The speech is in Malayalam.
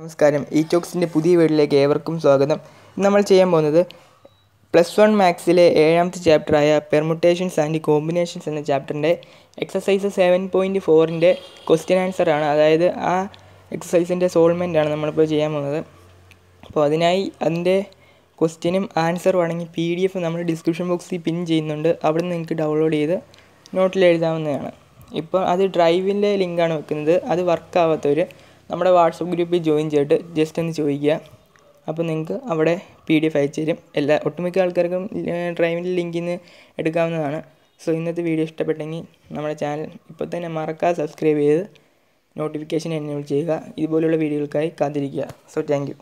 നമസ്കാരം ഈ ചോക്സിൻ്റെ പുതിയ വീഡിയോയിലേക്ക് ഏവർക്കും സ്വാഗതം നമ്മൾ ചെയ്യാൻ പോകുന്നത് പ്ലസ് വൺ മാത്സിലെ ഏഴാമത്തെ ചാപ്റ്ററായ പെർമുട്ടേഷൻസ് ആൻഡ് കോമ്പിനേഷൻസ് എന്ന ചാപ്റ്ററിൻ്റെ എക്സസൈസ് സെവൻ പോയിൻറ്റ് ഫോറിൻ്റെ ക്വസ്റ്റ്യൻ ആൻസറാണ് അതായത് ആ എക്സസൈസിൻ്റെ സോൾവ്മെൻ്റാണ് നമ്മളിപ്പോൾ ചെയ്യാൻ പോകുന്നത് അപ്പോൾ അതിനായി അതിൻ്റെ ക്വസ്റ്റ്യനും ആൻസറും അടങ്ങി പി ഡി എഫ് നമ്മൾ ഡിസ്ക്രിപ്ഷൻ ബോക്സിൽ പിൻ ചെയ്യുന്നുണ്ട് അവിടെ നിന്ന് നിങ്ങൾക്ക് ഡൗൺലോഡ് ചെയ്ത് നോട്ടിൽ എഴുതാവുന്നതാണ് ഇപ്പോൾ അത് ഡ്രൈവിൻ്റെ ലിങ്കാണ് വെക്കുന്നത് അത് വർക്കാവാത്തവർ നമ്മുടെ വാട്സപ്പ് ഗ്രൂപ്പിൽ ജോയിൻ ചെയ്തിട്ട് ജസ്റ്റ് ഒന്ന് ചോദിക്കുക അപ്പോൾ നിങ്ങൾക്ക് അവിടെ പി ഡി എഫ് അയച്ചു തരും എല്ലാ ഒട്ടുമിക്ക ആൾക്കാർക്കും ഡ്രൈവിൻ്റെ ലിങ്കിൽ നിന്ന് എടുക്കാവുന്നതാണ് സോ ഇന്നത്തെ വീഡിയോ ഇഷ്ടപ്പെട്ടെങ്കിൽ നമ്മുടെ ചാനൽ ഇപ്പോൾ തന്നെ മറക്കാതെ സബ്സ്ക്രൈബ് ചെയ്ത് നോട്ടിഫിക്കേഷൻ എനേബിൾ ചെയ്യുക ഇതുപോലുള്ള വീഡിയോകൾക്കായി കാത്തിരിക്കുക സോ താങ്ക്